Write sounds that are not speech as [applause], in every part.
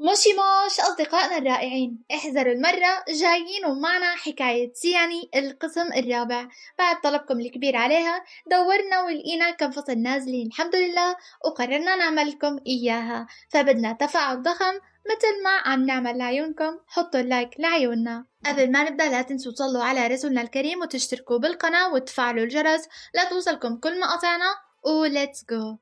موشي موش أصدقائنا الرائعين احذروا المرة جايين ومعنا حكاية سياني القسم الرابع بعد طلبكم الكبير عليها دورنا ولقينا كم فصل نازلين الحمد لله وقررنا نعملكم إياها فبدنا تفاعل ضخم مثل ما عم نعمل لعيونكم حطوا اللايك لعيوننا قبل ما نبدأ لا تنسوا تصلوا على رسولنا الكريم وتشتركوا بالقناة وتفعلوا الجرس لتوصلكم كل مقاطعنا وليتس جو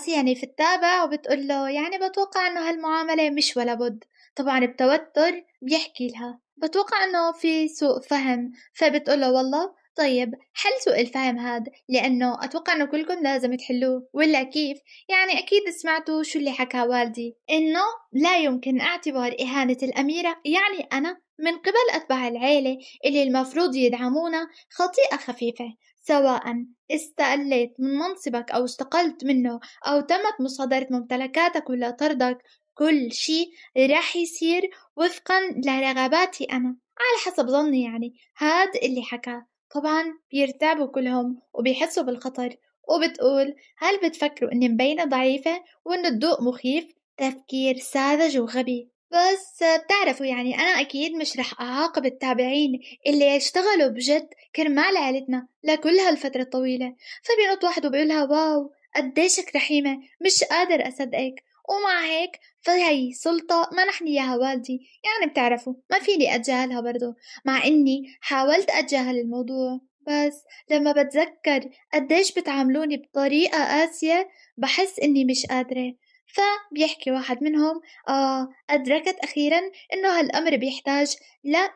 سي يعني في التابع وبتقول له يعني بتوقع انه هالمعاملة مش ولا بد طبعا بتوتر بيحكي لها بتوقع انه في سوء فهم فبتقول له والله طيب حل سوء الفهم هذا لأنه أتوقع أنه كلكم لازم تحلوه ولا كيف؟ يعني أكيد سمعتوا شو اللي حكى والدي إنه لا يمكن اعتبار إهانة الأميرة يعني أنا من قبل أتباع العيلة اللي المفروض يدعمونا خطيئة خفيفة سواء استقلت من منصبك أو استقلت منه أو تمت مصادرة ممتلكاتك ولا طردك كل شيء راح يصير وفقا لرغباتي أنا على حسب ظني يعني هاد اللي حكاه طبعا بيرتعبوا كلهم وبيحسوا بالخطر وبتقول هل بتفكروا اني مبينة ضعيفة وان الضوء مخيف تفكير ساذج وغبي بس بتعرفوا يعني أنا أكيد مش رح أعاقب التابعين اللي اشتغلوا بجد كرمال عيلتنا لكل هالفترة الطويلة، فبينط واحد وبيقولها واو قديشك رحيمة مش قادر أصدقك، ومع هيك فهي سلطة منحني إياها والدي، يعني بتعرفوا ما فيني أتجاهلها برضه، مع إني حاولت أتجاهل الموضوع بس لما بتذكر قديش بتعاملوني بطريقة قاسية بحس إني مش قادرة فبيحكي واحد منهم آه أدركت أخيرا أنه هالأمر بيحتاج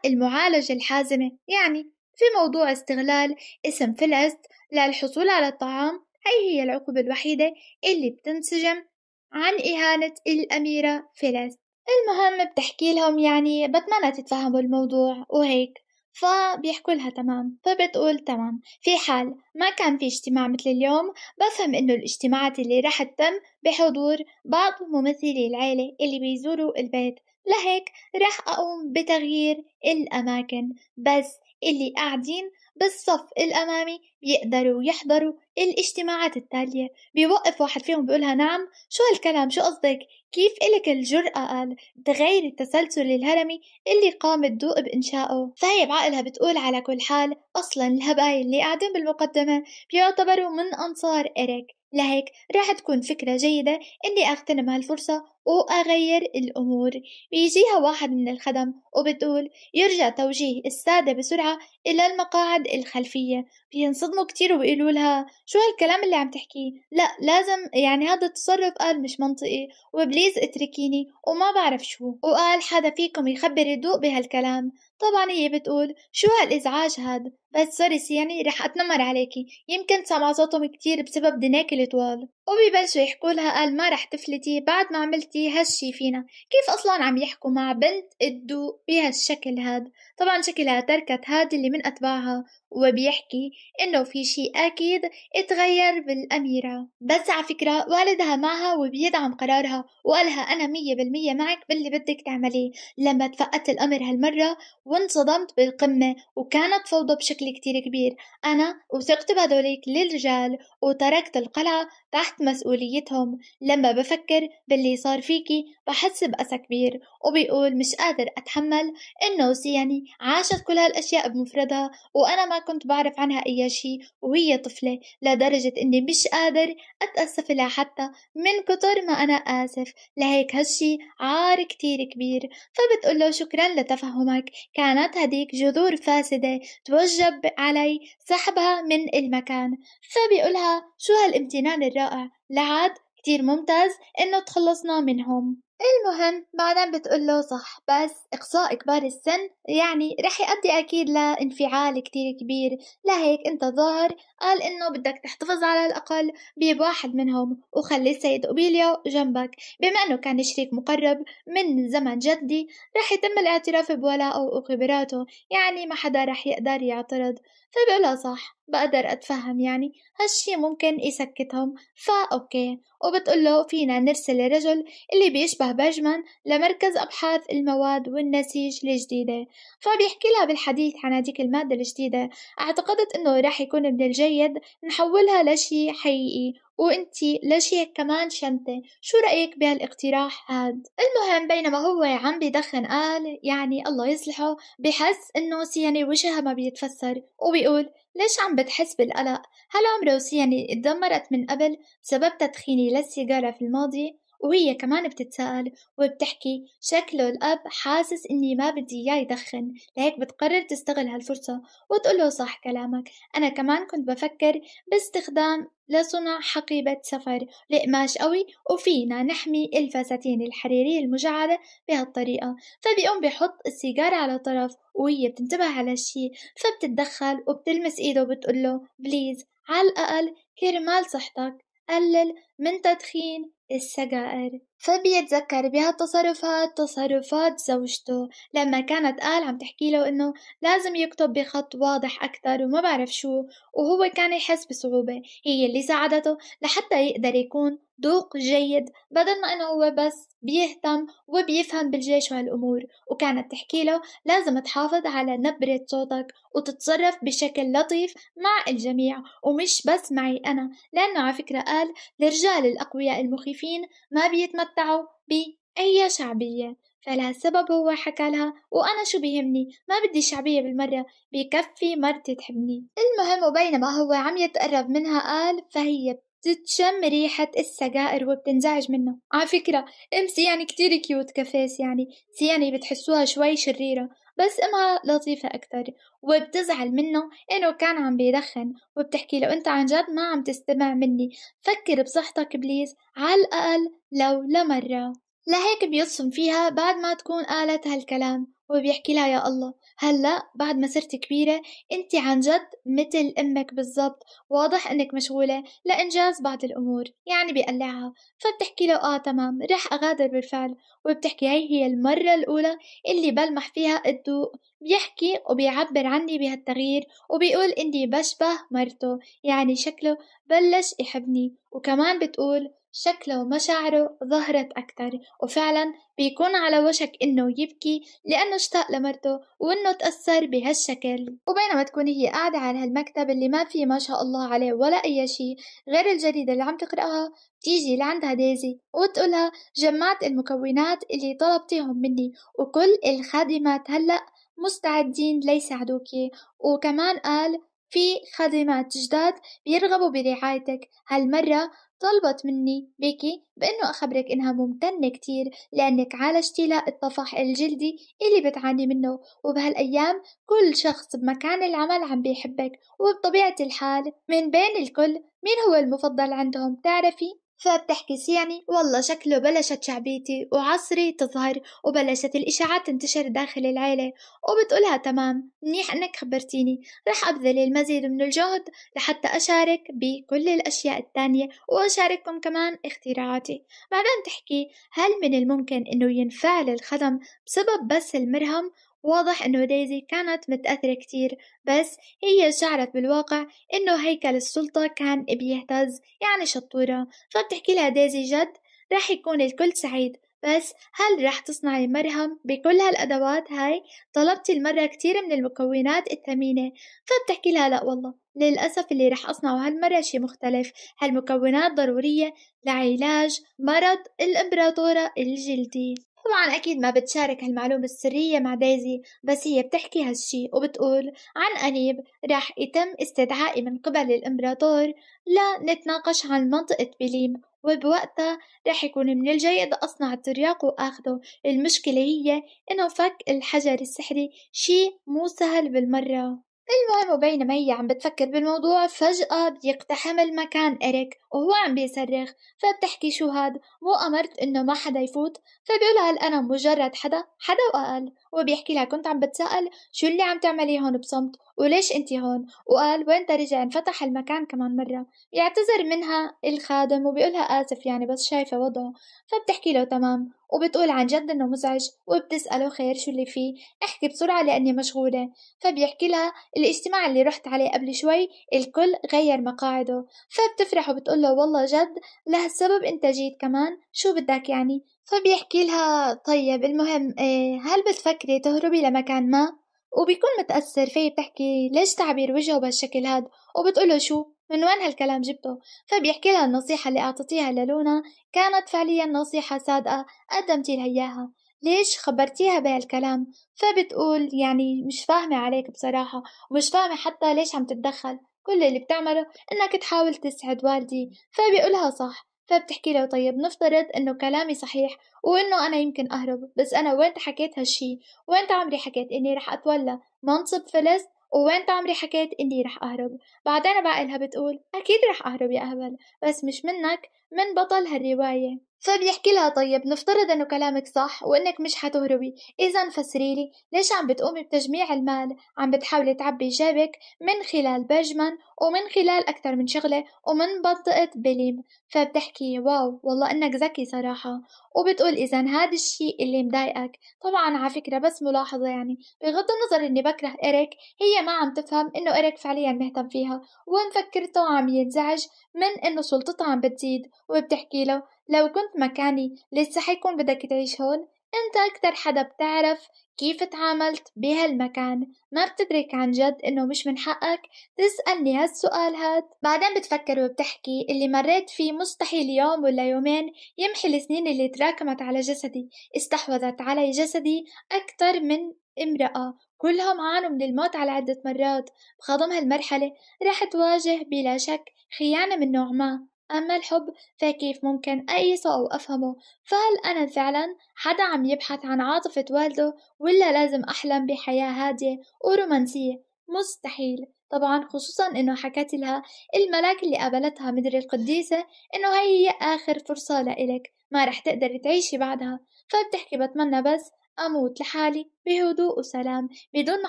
للمعالجة الحازمة يعني في موضوع استغلال اسم فلست للحصول على الطعام هي هي العقوبة الوحيدة اللي بتنسجم عن إهانة الأميرة فلست المهم بتحكي لهم يعني بتمنى تتفهموا الموضوع وهيك فبيحكوا لها تمام فبتقول تمام في حال ما كان في اجتماع مثل اليوم بفهم انه الاجتماعات اللي رح تتم بحضور بعض ممثلي العيلة اللي بيزوروا البيت لهيك رح أقوم بتغيير الأماكن بس اللي قاعدين بالصف الأمامي بيقدروا يحضروا الاجتماعات التالية بيوقف واحد فيهم بيقولها نعم شو هالكلام شو قصدك كيف إلك الجرأة قال تغير التسلسل الهرمي اللي قام الضوء بإنشائه فهي طيب، بعقلها بتقول على كل حال أصلا الهباي اللي قاعدين بالمقدمة بيعتبروا من أنصار إريك لهيك راح تكون فكرة جيدة إني أغتنم هالفرصة وأغير الأمور بيجيها واحد من الخدم وبتقول يرجع توجيه السادة بسرعة إلى المقاعد الخلفية بينصدموا كتير وبيقولوا لها شو هالكلام اللي عم تحكيه لا لازم يعني هذا التصرف قال مش منطقي وبليز اتركيني وما بعرف شو وقال حدا فيكم يخبر الضوء بهالكلام طبعا هي بتقول شو هالازعاج هاد بس سوري سياني رح اتنمر عليكي يمكن سمع صوتهم كتير بسبب دناكي الطوال وامي بلشوا يحكوا لها قال ما رح تفلتي بعد ما عملتي هالشي فينا كيف اصلا عم يحكوا مع بنت قدو بهالشكل هاد طبعا شكلها تركت هاد اللي من اتباعها وبيحكي انه في شي اكيد اتغير بالاميرة بس على فكرة والدها معها وبيدعم قرارها وقالها انا مية بالمية معك باللي بدك تعمليه لما تفقدت الامر هالمرة وانصدمت بالقمة وكانت فوضى بشكل كتير كبير انا وثقت بهدوليك للرجال وتركت القلعة تحت تحت مسؤوليتهم لما بفكر باللي صار فيكي بحس بأسى كبير وبيقول مش قادر أتحمل إنه سياني يعني عاشت كل هالأشياء بمفردها وأنا ما كنت بعرف عنها أي شيء وهي طفلة لدرجة إني مش قادر أتأسف لها حتى من كتر ما أنا آسف لهيك هالشي عار كتير كبير فبتقول له شكرا لتفهمك كانت هديك جذور فاسدة توجب علي سحبها من المكان فبيقولها شو هالامتنان الرائع لعاد كتير ممتاز إنه تخلصنا منهم المهم بعدين بتقوله صح بس إقصاء كبار السن يعني رح يؤدي أكيد لانفعال كتير كبير لهيك أنت ظاهر قال إنه بدك تحتفظ على الأقل بواحد منهم وخلي السيد أوبيليو جنبك بما إنه كان شريك مقرب من زمن جدي رح يتم الاعتراف بولاءه وخبراته يعني ما حدا رح يقدر يعترض فبقولها طيب صح بقدر أتفهم يعني هالشي ممكن يسكتهم فا أوكي وبتقوله فينا نرسل رجل اللي بيشبه برجمان لمركز أبحاث المواد والنسيج الجديدة فبيحكي لها بالحديث عن هديك المادة الجديدة اعتقدت إنه راح يكون من الجيد نحولها لشي حقيقي وانتي ليش هيك كمان شنطة شو رأيك بهالاقتراح هاد المهم بينما هو عم بيدخن قال يعني الله يصلحه بحس انه سياني وجهها ما بيتفسر وبيقول ليش عم بتحس بالقلق هل عمره سياني اتدمرت من قبل بسبب تدخيني للسيجارة في الماضي وهي كمان بتتساءل وبتحكي شكله الأب حاسس إني ما بدي إياه يدخن لهيك بتقرر تستغل هالفرصة وتقوله صح كلامك أنا كمان كنت بفكر باستخدام لصنع حقيبة سفر لقماش قوي وفينا نحمي الفساتين الحريرية المجعدة بهالطريقة فبيقوم بحط السيجارة على طرف وهي بتنتبه على الشي فبتتدخل وبتلمس ايده وبتقول له بليز على الأقل كرمال صحتك قلل من تدخين السجائر فبيتذكر بهالتصرفات تصرفات زوجته لما كانت قال عم تحكي له انه لازم يكتب بخط واضح اكثر وما بعرف شو وهو كان يحس بصعوبة هي اللي ساعدته لحتى يقدر يكون ذوق جيد بدل ما انه هو بس بيهتم وبيفهم بالجيش وهالامور وكانت تحكي له لازم تحافظ على نبرة صوتك وتتصرف بشكل لطيف مع الجميع ومش بس معي انا لانه على فكرة قال الرجال الاقوياء المخيفين اللايفين ما بيتمتعوا بأي شعبية فلها سبب هو حكى لها وأنا شو بيهمني ما بدي شعبية بالمرة بكفي مرتي تحبني المهم وبينما هو عم يتقرب منها قال فهي بتتشم ريحة السجائر وبتنزعج منه على فكرة أم سياني يعني كتير كيوت كفاس يعني سياني بتحسوها شوي شريرة بس امها لطيفة أكتر وبتزعل منه إنه كان عم بيدخن وبتحكي له أنت عن جد ما عم تستمع مني فكر بصحتك بليز على الأقل لو لمرة لهيك بيصم فيها بعد ما تكون قالت هالكلام وبيحكي لها يا الله هلا بعد ما صرت كبيرة انت عن جد مثل امك بالضبط واضح انك مشغولة لانجاز بعض الامور يعني بقلعها فبتحكي له اه تمام رح اغادر بالفعل وبتحكي هي هي المرة الاولى اللي بلمح فيها الضوء بيحكي وبيعبر عني بهالتغيير وبيقول اني بشبه مرته يعني شكله بلش يحبني وكمان بتقول شكله ومشاعره ظهرت أكتر وفعلا بيكون على وشك إنه يبكي لأنه اشتاق لمرته وإنه تأثر بهالشكل وبينما تكون هي قاعدة على هالمكتب اللي ما فيه ما شاء الله عليه ولا أي شيء غير الجريدة اللي عم تقرأها بتيجي لعندها دايزي وتقولها جمعت المكونات اللي طلبتيهم مني وكل الخادمات هلأ مستعدين ليساعدوكي وكمان قال في خادمات جداد بيرغبوا برعايتك هالمرة طلبت مني بيكي بأنه أخبرك إنها ممتنة كتير لأنك عالجتي لا الطفح الجلدي اللي بتعاني منه وبهالأيام كل شخص بمكان العمل عم بيحبك وبطبيعة الحال من بين الكل مين هو المفضل عندهم تعرفي؟ فبتحكي يعني والله شكله بلشت شعبيتي وعصري تظهر وبلشت الإشاعات تنتشر داخل العيلة وبتقولها تمام منيح أنك خبرتيني رح أبذل المزيد من الجهد لحتى أشارك بكل الأشياء التانية وأشارككم كمان اختراعاتي بعدين تحكي هل من الممكن أنه ينفعل الخدم بسبب بس المرهم واضح إنه دايزي كانت متأثرة كتير بس هي شعرت بالواقع إنه هيكل السلطة كان بيهتز يعني شطورة فبتحكي لها دايزي جد رح يكون الكل سعيد بس هل رح تصنعي مرهم بكل هالأدوات هاي؟ طلبتي المرة كتير من المكونات الثمينة فبتحكي لها لا والله للأسف اللي رح أصنعه هالمرة شي مختلف هالمكونات ضرورية لعلاج مرض الإمبراطورة الجلدي طبعا أكيد ما بتشارك هالمعلومة السرية مع دايزي بس هي بتحكي هالشي وبتقول عن قريب راح يتم استدعائي من قبل الإمبراطور لنتناقش عن منطقة بليم وبوقتها رح يكون من الجيد أصنع الترياق وآخده المشكلة هي إنه فك الحجر السحري شي مو سهل بالمرة المهم وبينما هي عم بتفكر بالموضوع فجأة بيقتحم المكان إريك وهو عم بيصرخ فبتحكي شو هاد مو أمرت إنه ما حدا يفوت فبيقولها هل أنا مجرد حدا حدا وأقل وبيحكي لها كنت عم بتسأل شو اللي عم تعملي هون بصمت وليش انتي هون وقال وين رجع انفتح المكان كمان مرة يعتذر منها الخادم وبيقولها آسف يعني بس شايفة وضعه فبتحكي له تمام وبتقول عن جد انه مزعج وبتسأله خير شو اللي فيه احكي بسرعة لاني مشغولة فبيحكي لها الاجتماع اللي رحت عليه قبل شوي الكل غير مقاعده فبتفرح وبتقول له والله جد لهالسبب انت جيت كمان شو بدك يعني فبيحكي لها طيب المهم إيه، هل بتفكري تهربي لمكان ما وبيكون متأثر فهي بتحكي ليش تعبير وجهه بهالشكل هاد وبتقوله شو من وين هالكلام جبته فبيحكي لها النصيحة اللي أعطتيها للونا كانت فعليا نصيحة صادقة قدمتي لها إياها ليش خبرتيها بهالكلام فبتقول يعني مش فاهمة عليك بصراحة ومش فاهمة حتى ليش عم تتدخل كل اللي بتعمله انك تحاول تسعد والدي فبيقولها صح فبتحكي له طيب نفترض انه كلامي صحيح وانه انا يمكن اهرب بس انا وين حكيت هالشي وين عمري حكيت اني رح اتولى منصب فلس وين عمري حكيت اني رح اهرب بعدين بعقلها بتقول اكيد رح اهرب يا اهبل بس مش منك من بطل هالرواية فبيحكي لها طيب نفترض انه كلامك صح وانك مش حتهربي اذا فسري لي ليش عم بتقومي بتجميع المال عم بتحاولي تعبي جيبك من خلال بجمن ومن خلال اكثر من شغله ومن بطئه بليم فبتحكي واو والله انك ذكي صراحه وبتقول اذا هذا الشيء اللي مضايقك طبعا على فكره بس ملاحظه يعني بغض النظر اني بكره اريك هي ما عم تفهم انه اريك فعليا مهتم فيها ومفكرته عم ينزعج من انه سلطتها عم بتزيد وبتحكي له لو كنت مكاني لسه حيكون بدك تعيش هون انت اكتر حدا بتعرف كيف تعاملت بهالمكان ما بتدرك عن جد انه مش من حقك تسألني هالسؤال هاد بعدين بتفكر وبتحكي اللي مريت فيه مستحيل يوم ولا يومين يمحي السنين اللي تراكمت على جسدي استحوذت علي جسدي أكتر من امرأة كلهم عانوا من الموت على عدة مرات بخضم هالمرحلة رح تواجه بلا شك خيانة من نوع ما أما الحب فكيف ممكن أقيسه أو أفهمه فهل أنا فعلا حدا عم يبحث عن عاطفة والده ولا لازم أحلم بحياة هادية ورومانسية مستحيل طبعا خصوصا انه حكت لها الملاك اللي قابلتها مدري القديسة انه هي هي اخر فرصة لإلك ما رح تقدري تعيشي بعدها فبتحكي بتمنى بس اموت لحالي بهدوء وسلام بدون ما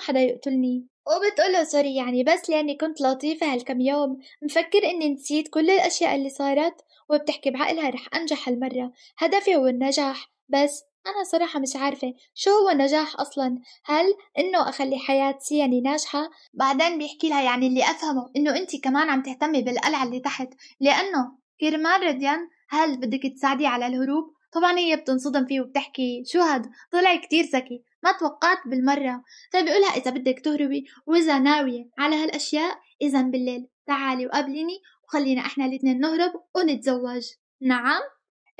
حدا يقتلني وبتقول له سوري يعني بس لأني كنت لطيفة هالكم يوم مفكر إني نسيت كل الأشياء اللي صارت وبتحكي بعقلها رح أنجح هالمرة هدفي هو النجاح بس أنا صراحة مش عارفة شو هو النجاح أصلا هل إنه أخلي حياتي يعني ناجحة بعدين بيحكي لها يعني اللي أفهمه إنه أنت كمان عم تهتمي بالقلعة اللي تحت لأنه كرمال رديان هل بدك تساعدي على الهروب طبعا هي بتنصدم فيه وبتحكي شو هاد طلع كتير ذكي ما توقعت بالمرة فبقولها طيب إذا بدك تهربي وإذا ناوية على هالأشياء إذا بالليل تعالي وقابليني وخلينا إحنا الاتنين نهرب ونتزوج نعم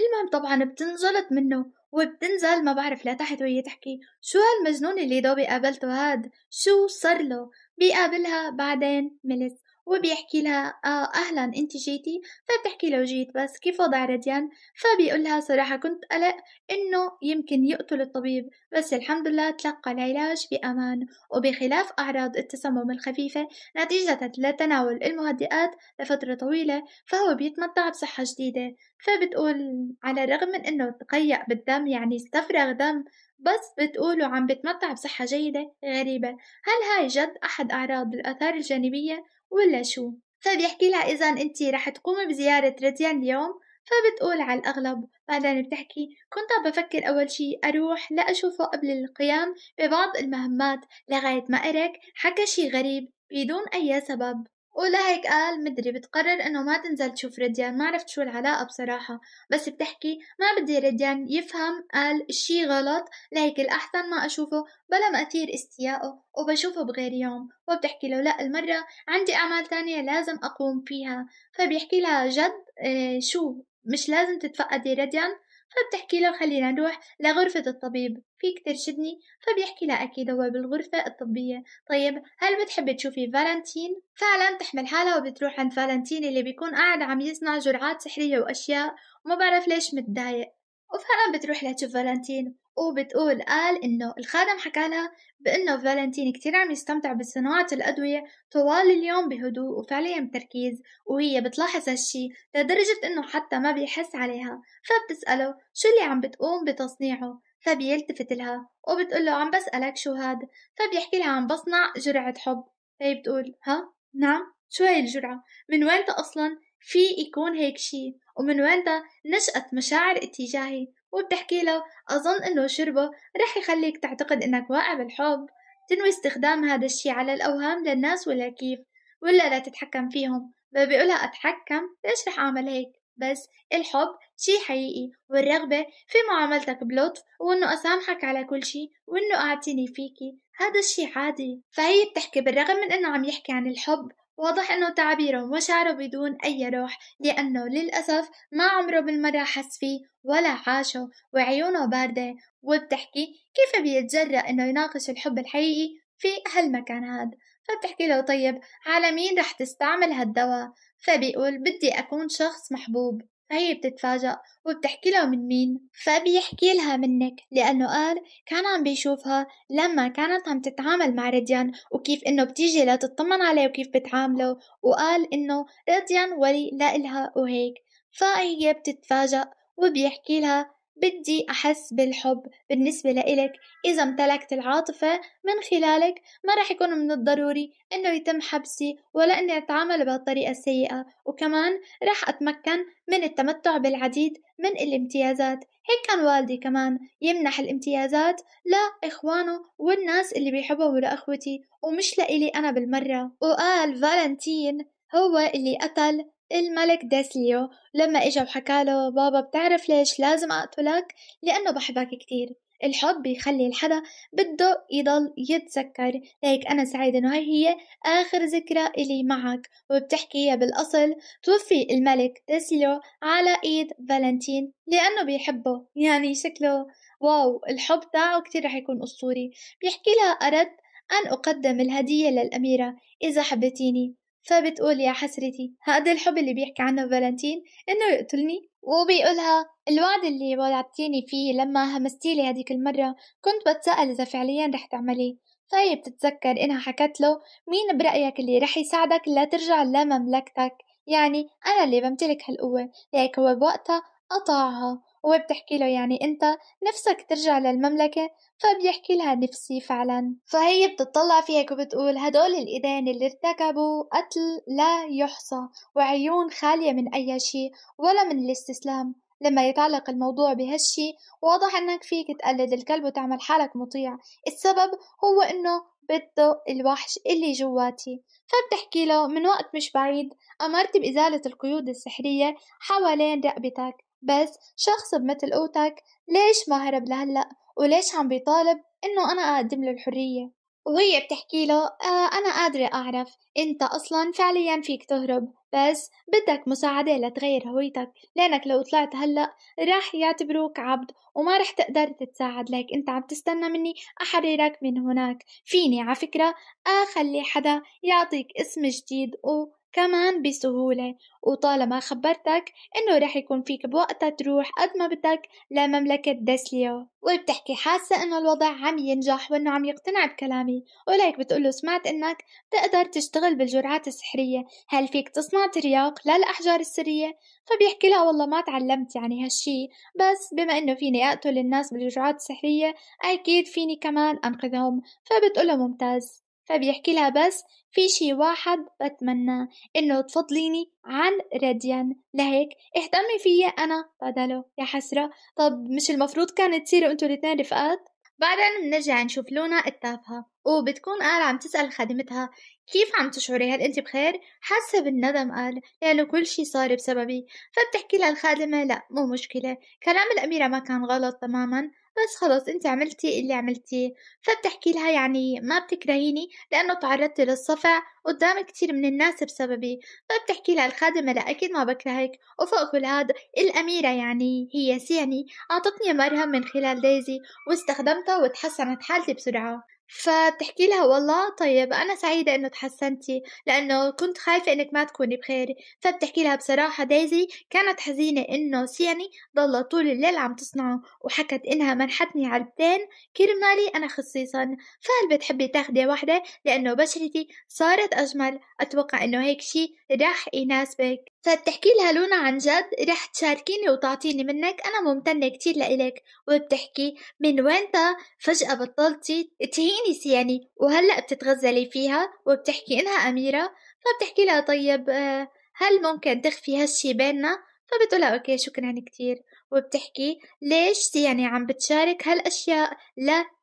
المهم طبعا بتنجلط منه وبتنزل ما بعرف لتحت وهي تحكي شو هالمجنون اللي دوبي قابلته هاد شو صار له بيقابلها بعدين ملس وبيحكي لها آه أهلا أنت جيتي فبتحكي له جيت بس كيف وضع رديان فبيقول لها صراحة كنت قلق إنه يمكن يقتل الطبيب بس الحمد لله تلقى العلاج بأمان وبخلاف أعراض التسمم الخفيفة نتيجة لتناول المهدئات لفترة طويلة فهو بيتمتع بصحة جديدة فبتقول على الرغم من إنه تقيأ بالدم يعني استفرغ دم بس بتقولوا عم بتمتع بصحة جيدة غريبة هل هاي جد أحد أعراض الآثار الجانبية ولا شو فبيحكي لها إذا أنت رح تقومي بزيارة رديان اليوم فبتقول على الأغلب بعدين بتحكي كنت بفكر أول شي أروح لأشوفه قبل القيام ببعض المهمات لغاية ما أرك حكى شي غريب بدون أي سبب ولهيك قال مدري بتقرر انه ما تنزل تشوف رديان ما عرفت شو العلاقة بصراحة بس بتحكي ما بدي رديان يفهم قال الشي غلط لهيك الأحسن ما أشوفه بلا ما أثير استيائه وبشوفه بغير يوم وبتحكي له لا المرة عندي أعمال تانية لازم أقوم فيها فبيحكي لها جد إيه شو مش لازم تتفقدي رديان فبتحكي له خلينا نروح لغرفة الطبيب فيك ترشدني فبيحكي لها أكيد هو بالغرفة الطبية طيب هل بتحبي تشوفي فالنتين؟ فعلا تحمل حالها وبتروح عند فالنتين اللي بيكون قاعد عم يصنع جرعات سحرية وأشياء وما بعرف ليش متضايق وفعلا بتروح لتشوف فالنتين وبتقول قال إنه الخادم حكى لها بإنه فالنتين كتير عم يستمتع بصناعة الأدوية طوال اليوم بهدوء وفعليا بتركيز وهي بتلاحظ هالشي لدرجة إنه حتى ما بيحس عليها فبتسأله شو اللي عم بتقوم بتصنيعه فبيلتفت لها وبتقول له عم بسألك شو هاد فبيحكي لها عم بصنع جرعة حب فهي بتقول ها نعم شو هاي الجرعة من وين أصلا في يكون هيك شي ومن وين نشأت مشاعر اتجاهي وبتحكي له أظن إنه شربه رح يخليك تعتقد إنك واقع بالحب تنوي استخدام هذا الشي على الأوهام للناس ولا كيف ولا لا تتحكم فيهم بيقولها أتحكم ليش رح أعمل هيك بس الحب شي حقيقي والرغبة في معاملتك بلطف وإنه أسامحك على كل شي وإنه أعتني فيكي هذا الشي عادي فهي بتحكي بالرغم من إنه عم يحكي عن الحب واضح أنه تعبيره وشعره بدون أي روح لأنه للأسف ما عمره بالمرة حس فيه ولا عاشه وعيونه باردة وبتحكي كيف بيتجرأ أنه يناقش الحب الحقيقي في هالمكان هاد فبتحكي له طيب على مين رح تستعمل هالدواء فبيقول بدي أكون شخص محبوب فهي بتتفاجأ وبتحكي له من مين فبيحكي لها منك لأنه قال كان عم بيشوفها لما كانت عم تتعامل مع رديان وكيف إنه بتيجي لتطمن عليه وكيف بتعامله وقال إنه رديان ولي لإلها وهيك فهي بتتفاجأ وبيحكي لها بدي أحس بالحب بالنسبة لإلك إذا امتلكت العاطفة من خلالك ما رح يكون من الضروري إنه يتم حبسي ولا إني أتعامل بهالطريقة السيئة وكمان رح أتمكن من التمتع بالعديد من الامتيازات هيك كان والدي كمان يمنح الامتيازات لإخوانه والناس اللي بيحبهم ولأخوتي ومش لإلي أنا بالمرة وقال فالنتين هو اللي قتل الملك داسليو لما اجا وحكاله بابا بتعرف ليش لازم اقتلك لانه بحبك كتير الحب بيخلي الحدا بده يضل يتذكر ليك أنا سعيدة إنه هاي هي آخر ذكرى إلي معك وبتحكيها بالأصل توفي الملك داسليو على إيد فالنتين لأنه بيحبه يعني شكله واو الحب تاعه كتير رح يكون أسطوري بيحكي لها أردت أن أقدم الهدية للأميرة إذا حبتيني فبتقول يا حسرتي هذا الحب اللي بيحكي عنه فالنتين انه يقتلني وبيقولها الوعد اللي وعدتيني فيه لما همستيلي هديك المرة كنت بتسأل إذا فعليا رح تعمليه فهي بتتذكر إنها حكت له مين برأيك اللي رح يساعدك لا ترجع لمملكتك يعني أنا اللي بمتلك هالقوة لكن هو بوقتها قطعها بتحكي له يعني انت نفسك ترجع للمملكة فبيحكي لها نفسي فعلا فهي بتطلع في هيك وبتقول هدول الايدين اللي ارتكبوا قتل لا يحصى وعيون خالية من اي شيء ولا من الاستسلام لما يتعلق الموضوع بهالشي واضح انك فيك تقلد الكلب وتعمل حالك مطيع السبب هو انه بده الوحش اللي جواتي فبتحكي له من وقت مش بعيد أمرت بإزالة القيود السحرية حوالين رقبتك بس شخص بمثل قوتك ليش ما هرب لهلأ وليش عم بيطالب إنه أنا أقدم له الحرية وهي بتحكي له آه أنا قادرة أعرف أنت أصلا فعليا فيك تهرب بس بدك مساعدة لتغير هويتك لأنك لو طلعت هلأ راح يعتبروك عبد وما راح تقدر تتساعد لك أنت عم تستنى مني أحررك من هناك فيني على فكرة أخلي حدا يعطيك اسم جديد و كمان بسهولة وطالما خبرتك إنه رح يكون فيك بوقتها تروح قد ما بدك لمملكة دسليو وبتحكي حاسة إنه الوضع عم ينجح وإنه عم يقتنع بكلامي وليك له سمعت إنك تقدر تشتغل بالجرعات السحرية هل فيك تصنع ترياق للأحجار السرية؟ فبيحكي لها والله ما تعلمت يعني هالشي بس بما إنه فيني أقتل الناس بالجرعات السحرية أكيد فيني كمان أنقذهم فبتقول له ممتاز فبيحكي لها بس في شي واحد بتمنى انه تفضليني عن راديان لهيك اهتمي فيي انا بدله يا حسرة طب مش المفروض كانت تصيروا انتوا الاثنين رفقات بعدين بنرجع نشوف لونا التافهة وبتكون قال عم تسأل خادمتها كيف عم تشعري هل انت بخير حاسه بالندم قال لانه كل شي صار بسببي فبتحكي لها الخادمه لا مو مشكله كلام الاميره ما كان غلط تماما بس خلص انت عملتي اللي عملتيه فبتحكي لها يعني ما بتكرهيني لانه تعرضتي للصفع قدام كتير من الناس بسببي فبتحكي لها الخادمة لا أكيد ما بكرهك وفوق كل هذا الأميرة يعني هي سياني أعطتني مرهم من خلال دايزي واستخدمتها وتحسنت حالتي بسرعة فبتحكي لها والله طيب أنا سعيدة إنه تحسنتي لأنه كنت خايفة إنك ما تكوني بخير فبتحكي لها بصراحة دايزي كانت حزينة إنه سياني ضلت طول الليل عم تصنعه وحكت إنها منحتني علبتين كرمالي أنا خصيصا فهل بتحبي تاخدي واحدة لأنه بشرتي صارت أجمل أتوقع إنه هيك شي راح يناسبك فبتحكي لها لونا عن جد رح تشاركيني وتعطيني منك أنا ممتنة كتير لإلك وبتحكي من وينتا فجأة بطلتي تهيني سياني وهلأ بتتغزلي فيها وبتحكي إنها أميرة فبتحكي لها طيب آه، هل ممكن تخفي هالشي بيننا فبتقولها أوكي شكرا كتير وبتحكي ليش سياني عم بتشارك هالأشياء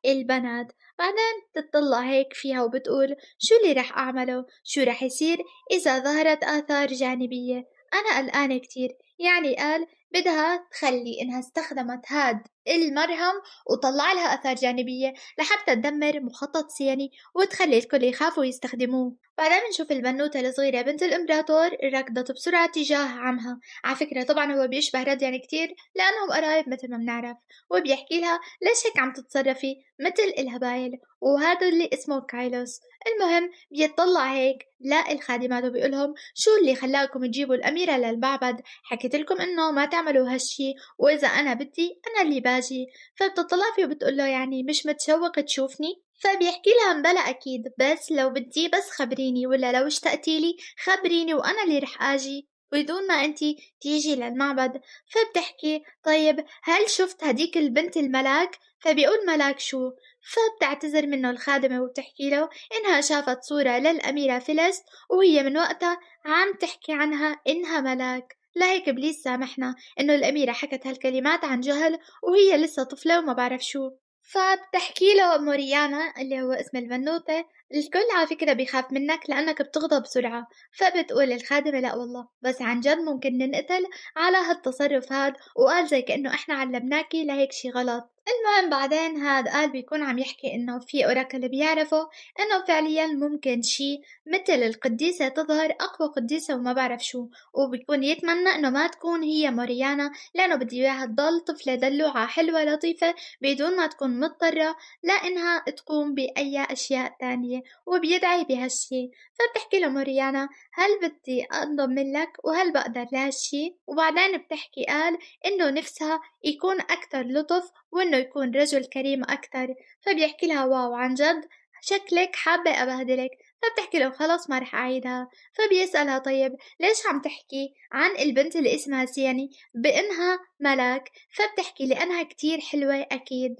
للبنات بعدين بتطلع هيك فيها وبتقول شو اللي رح أعمله شو رح يصير إذا ظهرت آثار جانبية أنا قلقانة كتير يعني قال بدها تخلي إنها استخدمت هاد المرهم وطلع لها آثار جانبية لحتى تدمر مخطط سياني وتخلي الكل يخافوا يستخدموه بعدها بنشوف البنوتة الصغيرة بنت الإمبراطور ركضت بسرعة تجاه عمها على فكرة طبعا هو بيشبه يعني كتير لأنهم قرايب مثل ما بنعرف وبيحكي لها ليش هيك عم تتصرفي مثل الهبايل وهذا اللي اسمه كايلوس المهم بيطلع هيك لا الخادمات وبيقولهم شو اللي خلاكم تجيبوا الأميرة للبعبد حكي حكيت لكم انه ما تعملوا هالشي واذا انا بدي انا اللي باجي فبتطلع فيه وبتقول له يعني مش متشوق تشوفني فبيحكي لها بلا اكيد بس لو بدي بس خبريني ولا لو اشتقتي لي خبريني وانا اللي رح اجي بدون ما انتي تيجي للمعبد فبتحكي طيب هل شفت هديك البنت الملاك فبيقول ملاك شو فبتعتذر منه الخادمة وبتحكي له إنها شافت صورة للأميرة فلست وهي من وقتها عم تحكي عنها إنها ملاك لهيك إبليس سامحنا إنه الأميرة حكت هالكلمات عن جهل وهي لسه طفلة وما بعرف شو فبتحكي له موريانا اللي هو اسم البنوتة الكل على فكرة بيخاف منك لأنك بتغضب بسرعة فبتقول الخادمة لا والله بس عن جد ممكن ننقتل على هالتصرف هاد وقال زي كأنه إحنا علمناكي لهيك شي غلط المهم بعدين هاد قال بيكون عم يحكي انه في اوراكل بيعرفه انه فعليا ممكن شي مثل القديسة تظهر اقوى قديسة وما بعرف شو وبيكون يتمنى انه ما تكون هي موريانا لانه بدي اياها تضل طفلة دلوعة حلوة لطيفة بدون ما تكون مضطرة لانها تقوم باي اشياء تانية وبيدعي بهالشي فبتحكي موريانا هل بدي انضم لك وهل بقدر لهالشي وبعدين بتحكي قال انه نفسها يكون اكثر لطف وانه يكون رجل كريم اكثر فبيحكي لها واو عن جد شكلك حابة أبهدلك فبتحكي له خلص ما رح أعيدها فبيسألها طيب ليش عم تحكي عن البنت اللي اسمها سياني بإنها ملاك فبتحكي لأنها كتير حلوة أكيد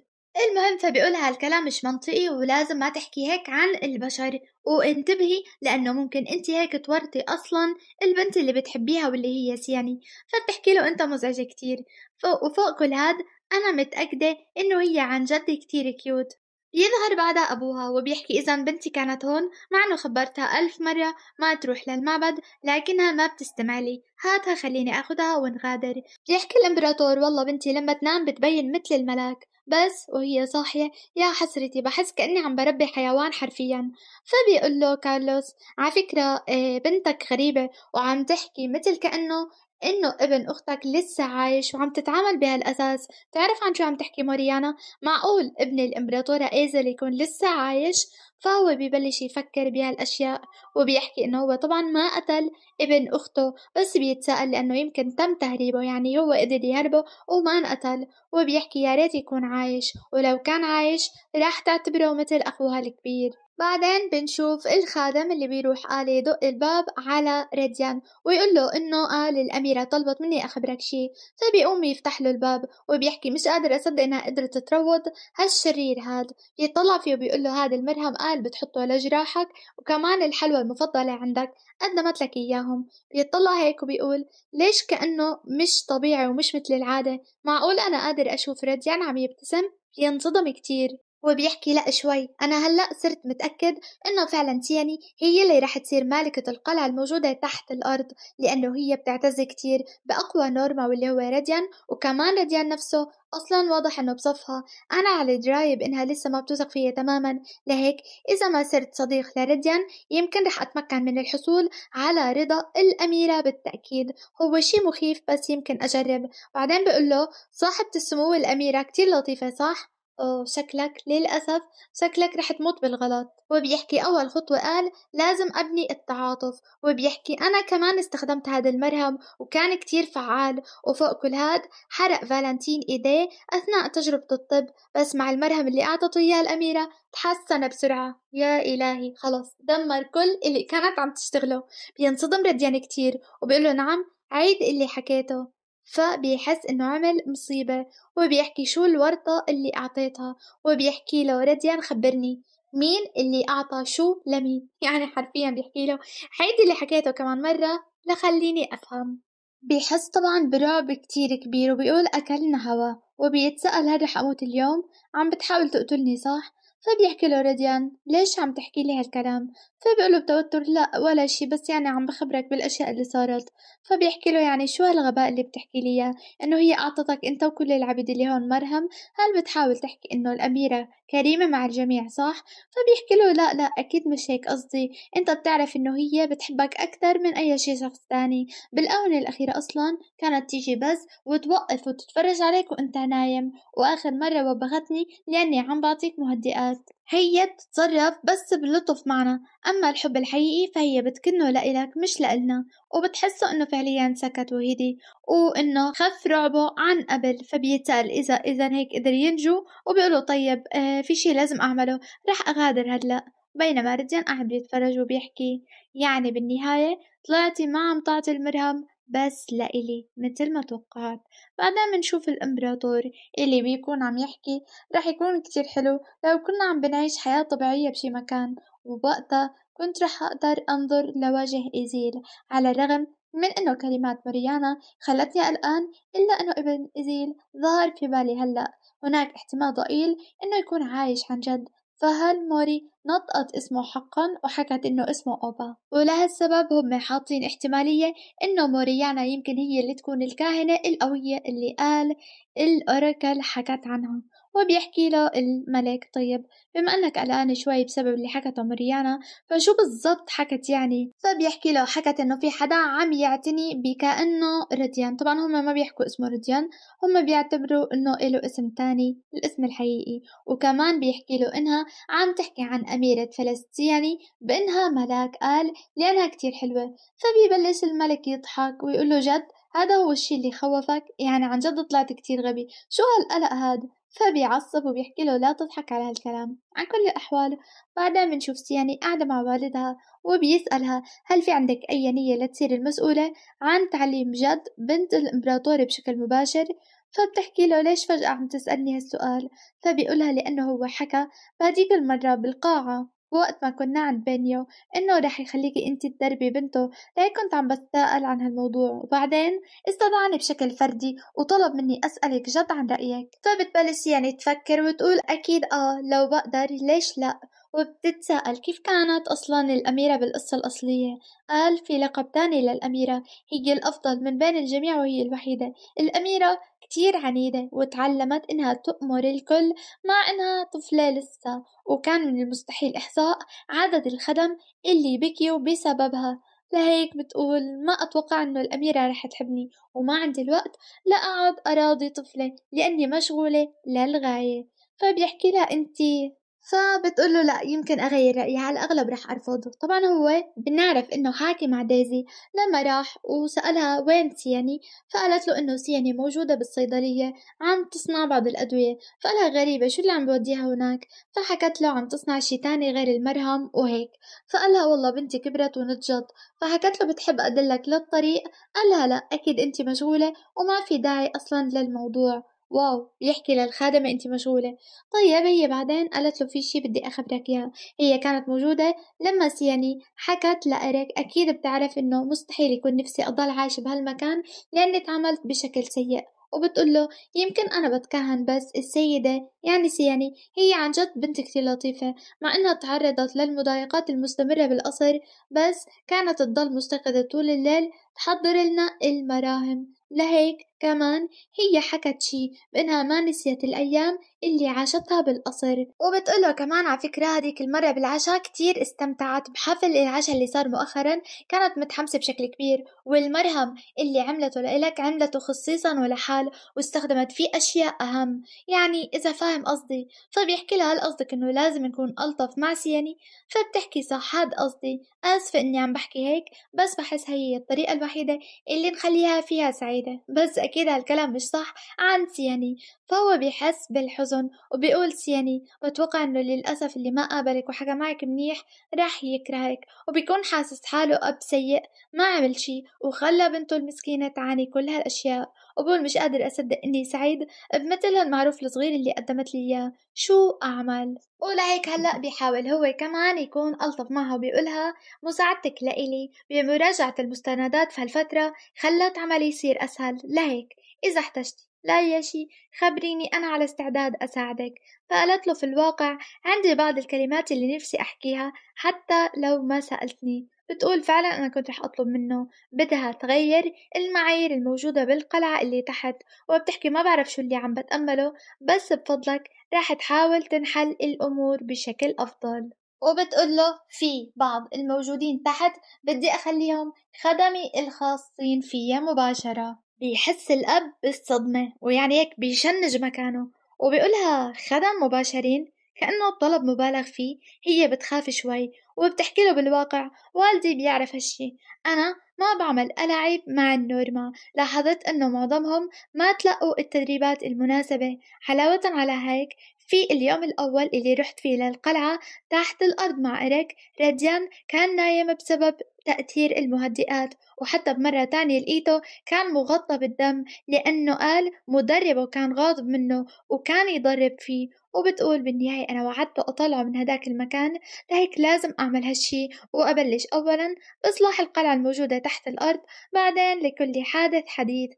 المهم فبيقول هالكلام مش منطقي ولازم ما تحكي هيك عن البشر وانتبهي لأنه ممكن انت هيك تورطي أصلا البنت اللي بتحبيها واللي هي سياني فبتحكي له انت مزعجة كتير فوق وفوق كل هاد أنا متأكدة إنه هي عن جد كتير كيوت بيظهر بعدها أبوها وبيحكي إذا بنتي كانت هون مع إنه خبرتها ألف مرة ما تروح للمعبد لكنها ما بتستمع لي هاتها خليني أخدها ونغادر بيحكي الإمبراطور والله بنتي لما تنام بتبين مثل الملاك بس وهي صاحية يا حسرتي بحس كأني عم بربي حيوان حرفيا فبيقول له كارلوس على فكرة إيه، بنتك غريبة وعم تحكي مثل كأنه إنه ابن أختك لسه عايش وعم تتعامل بهالأساس تعرف عن شو عم تحكي موريانا معقول ابن الإمبراطورة إيزل يكون لسه عايش فهو ببلش يفكر بهالأشياء وبيحكي إنه هو طبعا ما قتل ابن أخته بس بيتساءل لأنه يمكن تم تهريبه يعني هو قدر يهربه وما انقتل وبيحكي يا ريت يكون عايش ولو كان عايش راح تعتبره مثل أخوها الكبير بعدين بنشوف الخادم اللي بيروح قال يدق الباب على رديان ويقول انه قال الاميره طلبت مني اخبرك شي فبيقوم يفتح له الباب وبيحكي مش قادر اصدق انها قدرت تروض هالشرير هاد بيطلع فيه وبيقول له هاد المرهم قال بتحطه على جراحك وكمان الحلوى المفضله عندك قدمت لك اياهم بيطلع هيك وبيقول ليش كانه مش طبيعي ومش مثل العاده معقول انا قادر اشوف رديان عم يبتسم ينصدم كتير هو بيحكي لأ شوي أنا هلأ صرت متأكد إنه فعلا تياني هي اللي رح تصير مالكة القلعة الموجودة تحت الأرض لأنه هي بتعتز كتير بأقوى نورما واللي هو راديان وكمان راديان نفسه أصلا واضح إنه بصفها أنا على درايب إنها لسه ما بتوثق فيا تماما لهيك إذا ما صرت صديق لراديان يمكن رح أتمكن من الحصول على رضا الأميرة بالتأكيد هو شي مخيف بس يمكن أجرب بعدين بقول له صاحبة السمو الأميرة كتير لطيفة صح؟ أوه شكلك للأسف شكلك رح تموت بالغلط وبيحكي أول خطوة قال لازم أبني التعاطف وبيحكي أنا كمان استخدمت هذا المرهم وكان كتير فعال وفوق كل هاد حرق فالنتين إيديه أثناء تجربة الطب بس مع المرهم اللي أعطته إياه الأميرة تحسن بسرعة يا إلهي خلص دمر كل اللي كانت عم تشتغله بينصدم رديان يعني كتير وبيقول له نعم عيد اللي حكيته فبيحس انه عمل مصيبة وبيحكي شو الورطة اللي اعطيتها وبيحكي له رديان خبرني مين اللي اعطى شو لمين [laughs] يعني حرفيا بيحكي له حيدي اللي حكيته كمان مرة لخليني افهم بيحس طبعا برعب كتير كبير وبيقول أكلنا هوا وبيتسأل هل رح أموت اليوم عم بتحاول تقتلني صح؟ فبيحكي له رديان ليش عم تحكي لي هالكلام فبقوله له بتوتر لا ولا شي بس يعني عم بخبرك بالاشياء اللي صارت فبيحكي له يعني شو هالغباء اللي بتحكي لي اياه انه هي اعطتك انت وكل العبيد اللي هون مرهم هل بتحاول تحكي انه الاميره كريمه مع الجميع صح فبيحكي له لا لا اكيد مش هيك قصدي انت بتعرف انه هي بتحبك اكثر من اي شي شخص تاني بالاونه الاخيره اصلا كانت تيجي بس وتوقف وتتفرج عليك وانت نايم واخر مره وبغتني لاني عم بعطيك مهدئات هي بتتصرف بس باللطف معنا أما الحب الحقيقي فهي بتكنه لإلك مش لإلنا وبتحسه إنه فعليا سكت وهدي وإنه خف رعبه عن قبل فبيتسأل إذا إذا هيك قدر ينجو وبيقوله طيب آه في شي لازم أعمله رح أغادر هلأ بينما رديان قاعد بيتفرج وبيحكي يعني بالنهاية طلعتي ما عم تعطي المرهم بس لإلي متل ما توقعت بعدها منشوف الإمبراطور اللي بيكون عم يحكي رح يكون كتير حلو لو كنا عم بنعيش حياة طبيعية بشي مكان وبوقتها كنت رح أقدر أنظر لوجه إيزيل على الرغم من إنه كلمات مريانا خلتني الآن إلا إنه ابن إيزيل ظهر في بالي هلأ هناك احتمال ضئيل إنه يكون عايش عن جد فهل موري نطقت اسمه حقا وحكت انه اسمه اوبا ولهالسبب هم حاطين احتمالية انه موريانا يمكن هي اللي تكون الكاهنة القوية اللي قال الاوراكل حكت عنها وبيحكي له الملك طيب بما أنك قلقان شوي بسبب اللي حكته مريانا فشو بالضبط حكت يعني فبيحكي له حكت إنه في حدا عم يعتني بكأنه رديان طبعا هم ما بيحكوا اسمه رديان هم بيعتبروا إنه له اسم تاني الاسم الحقيقي وكمان بيحكي له إنها عم تحكي عن أميرة فلسطيني بإنها ملاك قال لأنها كتير حلوة فبيبلش الملك يضحك ويقول له جد هذا هو الشي اللي خوفك يعني عن جد طلعت كتير غبي شو هالقلق هاد فبيعصب وبيحكي له لا تضحك على هالكلام عن كل الأحوال بعدها بنشوف سياني قاعدة مع والدها وبيسألها هل في عندك أي نية لتصير المسؤولة عن تعليم جد بنت الإمبراطور بشكل مباشر فبتحكي له ليش فجأة عم تسألني هالسؤال فبيقولها لأنه هو حكى بعديك المرة بالقاعة وقت ما كنا عند بينيو إنه رح يخليكي أنت تدربي بنته لهيك كنت عم بتساءل عن هالموضوع وبعدين استدعاني بشكل فردي وطلب مني أسألك جد عن رأيك فبتبلش يعني تفكر وتقول أكيد آه لو بقدر ليش لأ وبتتساءل كيف كانت أصلا الأميرة بالقصة الأصلية قال في لقب تاني للأميرة هي الأفضل من بين الجميع وهي الوحيدة الأميرة كتير عنيدة وتعلمت إنها تؤمر الكل مع إنها طفلة لسه وكان من المستحيل إحصاء عدد الخدم اللي بكيوا بسببها لهيك بتقول ما أتوقع إنه الأميرة رح تحبني وما عندي الوقت لأقعد أراضي طفلة لأني مشغولة للغاية فبيحكي لها أنتي فبتقول له لا يمكن أغير رأيي على الأغلب رح أرفضه طبعا هو بنعرف إنه حاكي مع دايزي لما راح وسألها وين سياني فقالت له إنه سياني موجودة بالصيدلية عم تصنع بعض الأدوية فقالها غريبة شو اللي عم بوديها هناك فحكت له عم تصنع شي تاني غير المرهم وهيك فقالها والله بنتي كبرت ونضجت فحكت له بتحب أدلك للطريق قالها لا أكيد أنت مشغولة وما في داعي أصلا للموضوع واو يحكي للخادمة أنت مشغولة طيب هي بعدين قالت له في شي بدي أخبرك إياه هي كانت موجودة لما سياني حكت لإريك أكيد بتعرف إنه مستحيل يكون نفسي أضل عايشة بهالمكان لأني تعاملت بشكل سيء وبتقول له يمكن أنا بتكهن بس السيدة يعني سياني هي عن جد بنت كتير لطيفة مع إنها تعرضت للمضايقات المستمرة بالقصر بس كانت تضل مستيقظة طول الليل تحضر لنا المراهم لهيك كمان هي حكت شي بإنها ما نسيت الأيام اللي عاشتها بالقصر وبتقوله كمان على فكرة هذيك المرة بالعشاء كتير استمتعت بحفل العشاء اللي صار مؤخرا كانت متحمسة بشكل كبير والمرهم اللي عملته لإلك عملته خصيصا ولحال واستخدمت فيه أشياء أهم يعني إذا فاهم قصدي فبيحكي لها هل قصدك إنه لازم نكون ألطف مع سياني فبتحكي صح هاد قصدي آسفة إني عم بحكي هيك بس بحس هي الطريقة الوحيدة اللي نخليها فيها سعيدة بس أكيد هالكلام مش صح عن سياني فهو بيحس بالحزن وبيقول سياني بتوقع إنه للأسف اللي ما قابلك وحكى معك منيح راح يكرهك وبيكون حاسس حاله أب سيء ما عمل شي وخلى بنته المسكينة تعاني كل هالأشياء وبقول مش قادر أصدق إني سعيد بمثل هالمعروف الصغير اللي قدمت لي إياه شو أعمل؟ ولهيك هلا بيحاول هو كمان يكون ألطف معها وبيقولها مساعدتك لإلي بمراجعة المستندات في هالفترة خلت عملي يصير أسهل لهيك إذا احتجتي لا شي خبريني أنا على استعداد أساعدك فقالت له في الواقع عندي بعض الكلمات اللي نفسي أحكيها حتى لو ما سألتني بتقول فعلا أنا كنت رح أطلب منه بدها تغير المعايير الموجودة بالقلعة اللي تحت وبتحكي ما بعرف شو اللي عم بتأمله بس بفضلك راح تحاول تنحل الأمور بشكل أفضل وبتقول له في بعض الموجودين تحت بدي أخليهم خدمي الخاصين فيا مباشرة بيحس الأب بالصدمة ويعني هيك بيشنج مكانه وبيقولها خدم مباشرين كأنه الطلب مبالغ فيه هي بتخاف شوي وبتحكي له بالواقع والدي بيعرف هالشي أنا ما بعمل ألعب مع النورما لاحظت أنه معظمهم ما تلقوا التدريبات المناسبة حلاوة على هيك في اليوم الأول اللي رحت فيه للقلعة تحت الأرض مع إريك راديان كان نايم بسبب تأثير المهدئات وحتى بمرة تانية لقيته كان مغطى بالدم لأنه قال مدربه كان غاضب منه وكان يضرب فيه وبتقول بالنهاية أنا وعدت أطلعه من هداك المكان لهيك لازم أعمل هالشي وأبلش أولا بإصلاح القلعة الموجودة تحت الأرض بعدين لكل حادث حديث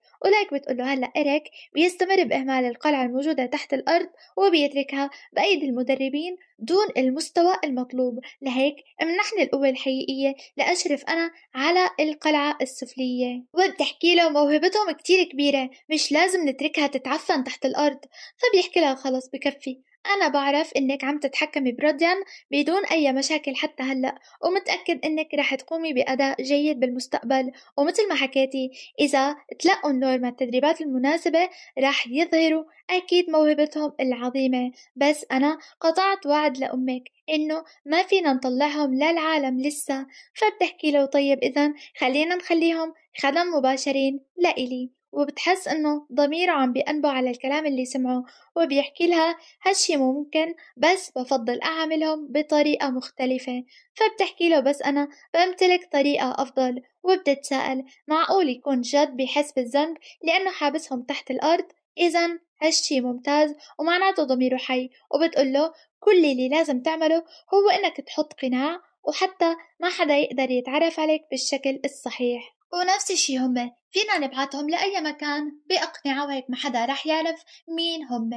بتقول له هلأ إريك بيستمر بإهمال القلعة الموجودة تحت الأرض وبيتركها بأيدي المدربين دون المستوى المطلوب لهيك منحني القوة الحقيقية لأشرف أنا على القلعة السفلية وبتحكي له موهبتهم كتير كبيرة مش لازم نتركها تتعفن تحت الأرض فبيحكي لها خلص بكفي أنا بعرف إنك عم تتحكمي برديان بدون أي مشاكل حتى هلأ ومتأكد إنك رح تقومي بأداء جيد بالمستقبل ومثل ما حكيتي إذا تلقوا النورما التدريبات المناسبة رح يظهروا أكيد موهبتهم العظيمة بس أنا قطعت وعد لأمك إنه ما فينا نطلعهم للعالم لسه فبتحكي له طيب إذا خلينا نخليهم خدم مباشرين لإلي وبتحس إنه ضميره عم بينبع على الكلام اللي سمعه وبيحكي لها هالشي ممكن بس بفضل أعملهم بطريقة مختلفة فبتحكي له بس أنا بمتلك طريقة أفضل وبتتساءل معقول يكون جد بحس بالذنب لأنه حابسهم تحت الأرض إذا هالشي ممتاز ومعناته ضميره حي وبتقول له كل اللي لازم تعمله هو إنك تحط قناع وحتى ما حدا يقدر يتعرف عليك بالشكل الصحيح ونفس الشي هم فينا نبعتهم لأي مكان بأقنعة وهيك ما حدا رح يعرف مين هم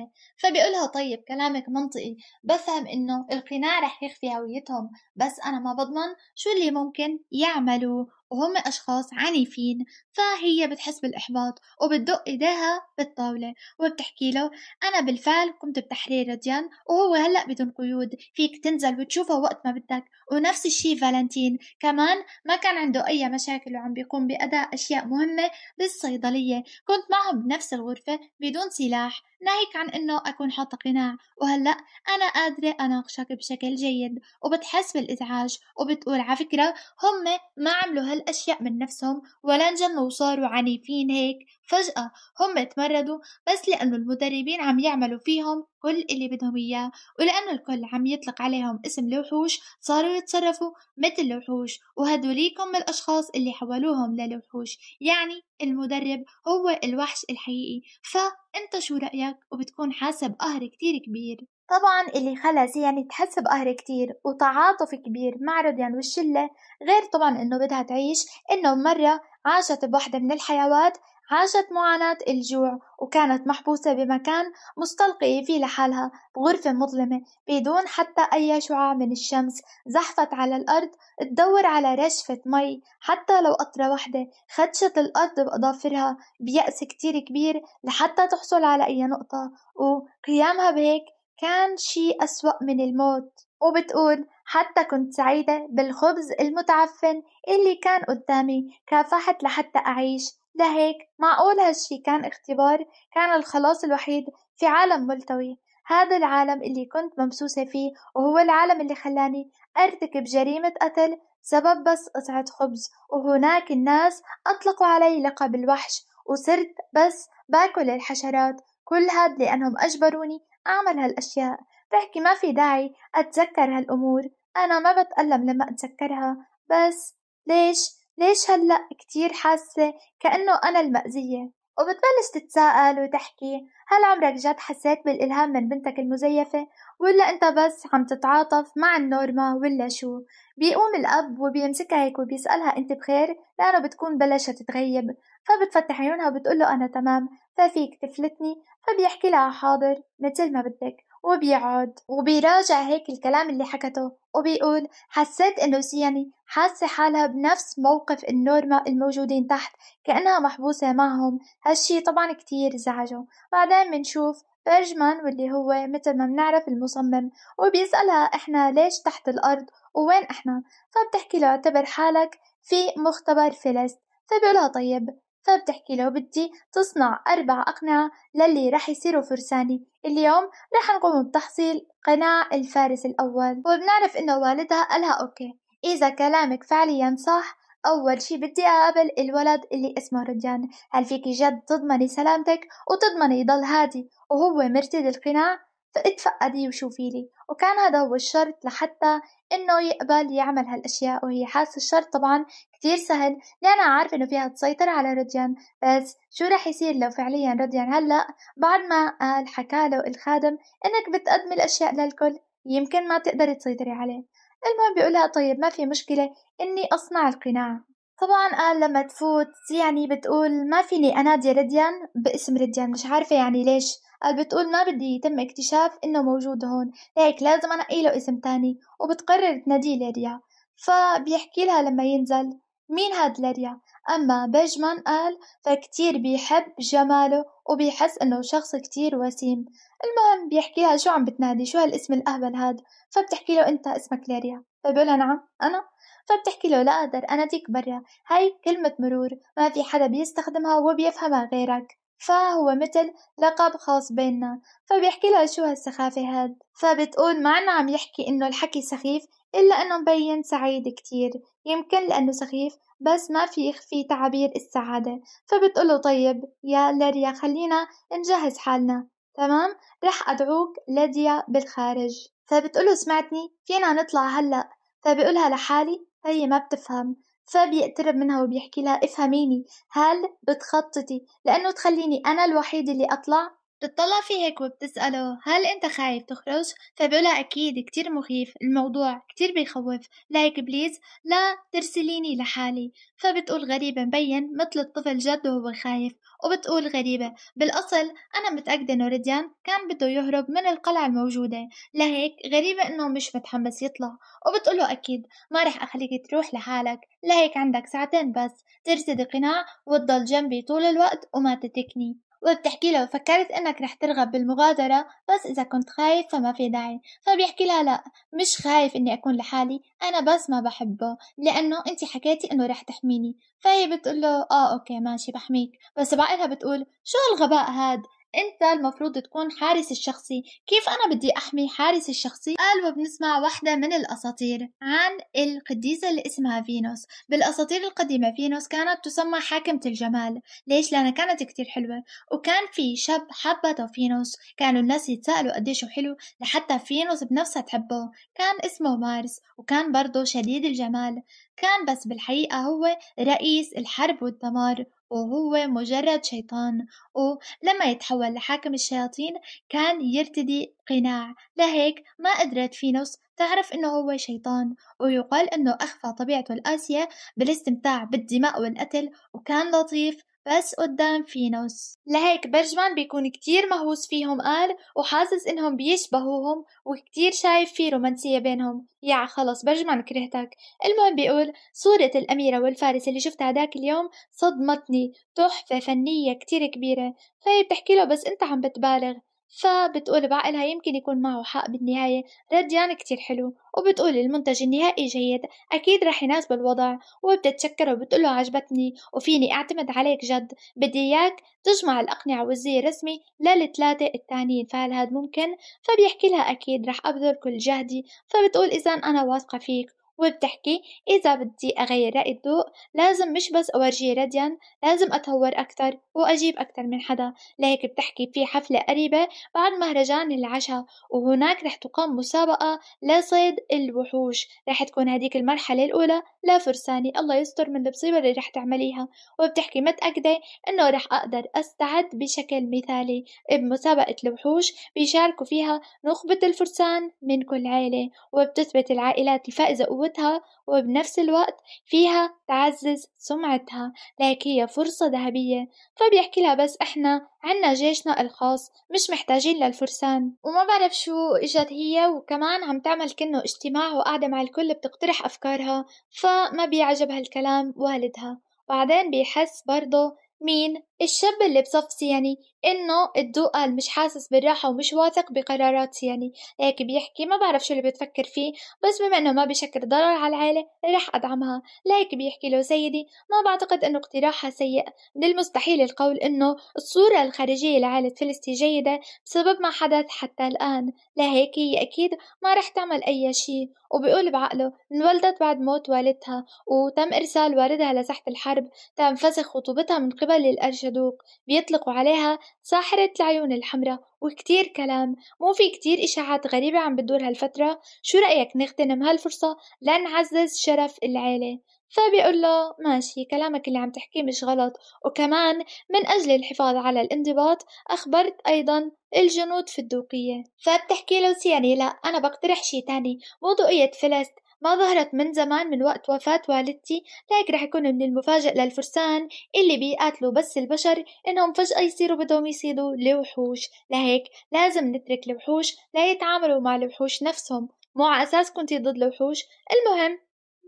فبيقولها طيب كلامك منطقي بفهم إنه القناع رح يخفي هويتهم بس أنا ما بضمن شو اللي ممكن يعملوا وهم أشخاص عنيفين فهي بتحس بالإحباط وبتدق إيديها بالطاولة وبتحكي له أنا بالفعل قمت بتحرير رديان وهو هلأ بدون قيود فيك تنزل وتشوفه وقت ما بدك ونفس الشي فالنتين كمان ما كان عنده أي مشاكل وعم بيقوم بأداء أشياء مهمة بالصيدلية كنت معهم بنفس الغرفة بدون سلاح ناهيك عن أنه أكون حاطة قناع وهلأ أنا قادرة أناقشك بشكل جيد وبتحس بالإزعاج وبتقول على فكرة هم ما عملوا هالأشياء من نفسهم ولا انجنوا وصاروا عنيفين هيك فجأة هم تمردوا بس لأنه المدربين عم يعملوا فيهم كل اللي بدهم إياه ولأنه الكل عم يطلق عليهم اسم الوحوش صاروا يتصرفوا مثل الوحوش وهدوليكم الأشخاص اللي حولوهم للوحوش يعني المدرب هو الوحش الحقيقي فانت شو رأيك وبتكون حاسة بقهر كتير كبير طبعا اللي خلى يعني زيان تحس بقهر كتير وتعاطف كبير مع رضيان والشلة غير طبعا انه بدها تعيش انه مرة عاشت بوحدة من الحيوات عاشت معاناة الجوع وكانت محبوسة بمكان مستلقي فيه لحالها بغرفة مظلمة بدون حتى أي شعاع من الشمس زحفت على الأرض تدور على رشفة مي حتى لو قطرة واحدة خدشت الأرض بأظافرها بيأس كتير كبير لحتى تحصل على أي نقطة وقيامها بهيك كان شي أسوأ من الموت وبتقول حتى كنت سعيدة بالخبز المتعفن اللي كان قدامي كافحت لحتى أعيش لهيك معقول هالشي كان اختبار كان الخلاص الوحيد في عالم ملتوي هذا العالم اللي كنت ممسوسة فيه وهو العالم اللي خلاني أرتكب جريمة قتل سبب بس قطعة خبز وهناك الناس أطلقوا علي لقب الوحش وصرت بس باكل الحشرات كل هاد لأنهم أجبروني أعمل هالأشياء بحكي ما في داعي أتذكر هالأمور أنا ما بتألم لما أتذكرها بس ليش ليش هلأ كتير حاسة كأنه أنا المأذية وبتبلش تتساءل وتحكي هل عمرك جد حسيت بالإلهام من بنتك المزيفة ولا أنت بس عم تتعاطف مع النورما ولا شو بيقوم الأب وبيمسكها هيك وبيسألها أنت بخير لأنه بتكون بلشت تتغيب فبتفتح عيونها وبتقول له أنا تمام ففيك تفلتني فبيحكي لها حاضر مثل ما بدك وبيقعد وبيراجع هيك الكلام اللي حكته وبيقول حسيت انه سياني يعني حاسة حالها بنفس موقف النورما الموجودين تحت كأنها محبوسة معهم هالشي طبعا كتير زعجه بعدين منشوف بيرجمان واللي هو مثل ما بنعرف المصمم وبيسألها احنا ليش تحت الأرض ووين احنا فبتحكي له اعتبر حالك في مختبر فلس فبيقولها طيب فبتحكي له بدي تصنع أربع أقنعة للي رح يصيروا فرساني اليوم رح نقوم بتحصيل قناع الفارس الأول وبنعرف إنه والدها قالها أوكي إذا كلامك فعليا صح أول شي بدي أقابل الولد اللي اسمه رديان هل فيكي جد تضمني سلامتك وتضمني يضل هادي وهو مرتد القناع فاتفقدي وشوفي لي وكان هذا هو الشرط لحتى انه يقبل يعمل هالاشياء وهي حاسه الشرط طبعا كتير سهل لانها عارفه انه فيها تسيطر على رديان بس شو رح يصير لو فعليا رديان هلا بعد ما قال حكى له الخادم انك بتقدمي الاشياء للكل يمكن ما تقدري تسيطري عليه المهم بيقولها طيب ما في مشكلة إني أصنع القناع طبعًا قال آه، لمّا تفوت يعني بتقول ما فيني أنادي رديان باسم رديان مش عارفة يعني ليش، قال بتقول ما بدّي يتم اكتشاف إنه موجود هون، لهيك لازم أنقّي له اسم تاني، وبتقرر تناديه ليريا، فبيحكي لها لمّا ينزل مين هاد ليريا؟ أما بيجمان قال فكتير بيحب جماله وبيحس إنه شخص كتير وسيم، المهم بيحكي لها شو عم بتنادي شو هالاسم الأهبل هاد؟ فبتحكي له أنت اسمك ليريا، فبيقول نعم أنا. فبتحكي له لا أقدر أنا ديك برا هاي كلمة مرور ما في حدا بيستخدمها وبيفهمها غيرك فهو مثل لقب خاص بيننا فبيحكي لها شو هالسخافة هاد فبتقول ما عنا عم يحكي إنه الحكي سخيف إلا إنه مبين سعيد كتير يمكن لأنه سخيف بس ما في يخفي تعابير السعادة فبتقوله طيب يا لاريا خلينا نجهز حالنا تمام رح أدعوك لاديا بالخارج فبتقوله سمعتني فينا نطلع هلأ فبقولها لحالي هي ما بتفهم فبيقترب منها وبيحكي لها افهميني هل بتخططي لأنه تخليني أنا الوحيدة اللي أطلع بتطلع فيه هيك وبتسأله هل أنت خايف تخرج؟ فبقولها أكيد كتير مخيف الموضوع كتير بيخوف لايك بليز لا ترسليني لحالي فبتقول غريبة مبين مثل الطفل جد وهو خايف وبتقول غريبة بالأصل أنا متأكدة إنه رديان كان بده يهرب من القلعة الموجودة لهيك غريبة إنه مش متحمس يطلع وبتقوله أكيد ما رح أخليك تروح لحالك لهيك عندك ساعتين بس ترتدي قناع وتضل جنبي طول الوقت وما تتكني وبتحكي له فكرت انك رح ترغب بالمغادرة بس اذا كنت خايف فما في داعي فبيحكي لها لا مش خايف اني اكون لحالي انا بس ما بحبه لانه انت حكيتي انه رح تحميني فهي بتقول له اه اوكي ماشي بحميك بس بعدها بتقول شو الغباء هاد انت المفروض تكون حارس الشخصي كيف انا بدي احمي حارس الشخصي قال وبنسمع واحدة من الاساطير عن القديسة اللي اسمها فينوس بالاساطير القديمة فينوس كانت تسمى حاكمة الجمال ليش لانها كانت كتير حلوة وكان في شاب حبته فينوس كانوا الناس يتسألوا قديش حلو لحتى فينوس بنفسها تحبه كان اسمه مارس وكان برضه شديد الجمال كان بس بالحقيقة هو رئيس الحرب والدمار وهو مجرد شيطان ولما يتحول لحاكم الشياطين كان يرتدي قناع لهيك ما قدرت فينوس تعرف انه هو شيطان ويقال انه اخفى طبيعته القاسية بالاستمتاع بالدماء والقتل وكان لطيف بس قدام فينوس لهيك برجمان بيكون كتير مهووس فيهم قال وحاسس انهم بيشبهوهم وكتير شايف في رومانسية بينهم يا خلص برجمان كرهتك المهم بيقول صورة الأميرة والفارس اللي شفتها هداك اليوم صدمتني تحفة فنية كتير كبيرة فهي طيب بتحكي له بس انت عم بتبالغ فبتقول بعقلها يمكن يكون معه حق بالنهاية رديان كتير حلو وبتقول المنتج النهائي جيد أكيد رح يناسب الوضع وبتتشكره له عجبتني وفيني أعتمد عليك جد بدي إياك تجمع الأقنعة والزي رسمي للثلاثة التانيين فهل هاد ممكن؟ فبيحكي لها أكيد رح أبذل كل جهدي فبتقول إذا أنا واثقة فيك وبتحكي إذا بدي أغير رأي الضوء لازم مش بس أورجيه رديا لازم أطور أكتر وأجيب أكتر من حدا لهيك بتحكي في حفلة قريبة بعد مهرجان العشاء وهناك رح تقام مسابقة لصيد الوحوش رح تكون هديك المرحلة الأولى لفرساني الله يستر من المصيبة اللي رح تعمليها وبتحكي متأكدة إنه رح أقدر أستعد بشكل مثالي بمسابقة الوحوش بيشاركوا فيها نخبة الفرسان من كل عائلة وبتثبت العائلات الفائزة قيمتها وبنفس الوقت فيها تعزز سمعتها لكن هي فرصة ذهبية فبيحكي لها بس احنا عنا جيشنا الخاص مش محتاجين للفرسان وما بعرف شو اجت هي وكمان عم تعمل كنه اجتماع وقاعدة مع الكل بتقترح أفكارها فما بيعجب هالكلام والدها بعدين بيحس برضه مين؟ الشاب اللي بصف يعني إنه قال مش حاسس بالراحة ومش واثق بقرارات يعني هيك بيحكي ما بعرف شو اللي بتفكر فيه بس بما إنه ما بشكل ضرر على العيلة رح أدعمها لهيك بيحكي له سيدي ما بعتقد إنه اقتراحها سيء من المستحيل القول إنه الصورة الخارجية لعائلة فلستي جيدة بسبب ما حدث حتى الآن لهيك هي أكيد ما رح تعمل أي شيء وبيقول بعقله انولدت بعد موت والدتها وتم إرسال والدها لساحة الحرب تم فسخ خطوبتها من قبل الأرشدوق بيطلقوا عليها ساحرة العيون الحمراء وكتير كلام مو في كتير إشاعات غريبة عم بتدور هالفترة شو رأيك نغتنم هالفرصة لنعزز شرف العيلة فبيقول له ماشي كلامك اللي عم تحكيه مش غلط وكمان من أجل الحفاظ على الانضباط أخبرت أيضا الجنود في الدوقية فبتحكي له سياني يعني لا أنا بقترح شي تاني موضوعية فلست ما ظهرت من زمان من وقت وفاة والدتي لهيك رح يكون من المفاجئ للفرسان اللي بيقاتلوا بس البشر إنهم فجأة يصيروا بدهم يصيدوا الوحوش لهيك لازم نترك الوحوش لا يتعاملوا مع الوحوش نفسهم مو على أساس كنتي ضد الوحوش المهم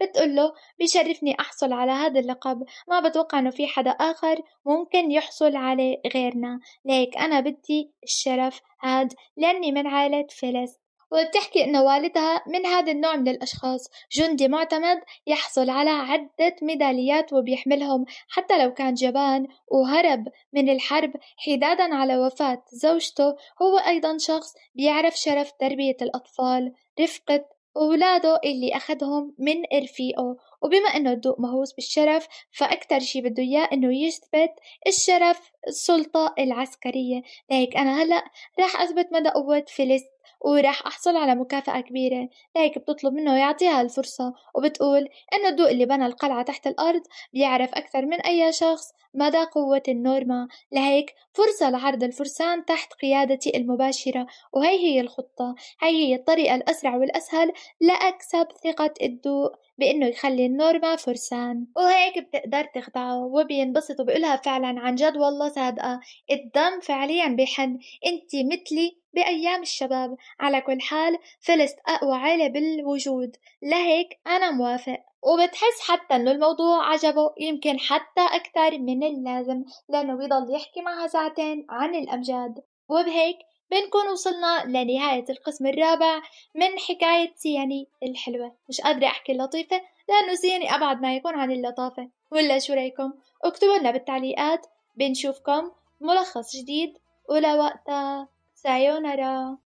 بتقول له بيشرفني أحصل على هذا اللقب ما بتوقع إنه في حدا آخر ممكن يحصل عليه غيرنا ليك أنا بدي الشرف هاد لأني من عائلة فلس وبتحكي إنه والدها من هذا النوع من الأشخاص جندي معتمد يحصل على عدة ميداليات وبيحملهم حتى لو كان جبان وهرب من الحرب حدادا على وفاة زوجته هو أيضا شخص بيعرف شرف تربية الأطفال رفقة وولاده اللي أخدهم من رفيقه وبما إنه الدوق مهووس بالشرف فأكتر شي بده إياه إنه يثبت الشرف السلطة العسكرية لهيك أنا هلأ راح أثبت مدى قوة فلس وراح أحصل على مكافأة كبيرة لهيك بتطلب منه يعطيها الفرصة وبتقول إنه الضوء اللي بنى القلعة تحت الأرض بيعرف أكثر من أي شخص مدى قوة النورما لهيك فرصة لعرض الفرسان تحت قيادتي المباشرة وهي هي الخطة هي هي الطريقة الأسرع والأسهل لأكسب ثقة الضوء بإنه يخلي النورما فرسان وهيك بتقدر تخدعه وبينبسط وبيقولها فعلا عن جد والله صادقة الدم فعليا بحن انت مثلي بأيام الشباب على كل حال فلست أقوى عيلة بالوجود لهيك أنا موافق وبتحس حتى انه الموضوع عجبه يمكن حتى اكثر من اللازم لانه بيضل يحكي معها ساعتين عن الامجاد وبهيك بنكون وصلنا لنهاية القسم الرابع من حكاية سياني الحلوة مش قادرة أحكي اللطيفة لأنه سياني أبعد ما يكون عن اللطافة ولا شو رأيكم اكتبوا لنا بالتعليقات بنشوفكم ملخص جديد ولوقتها sayonara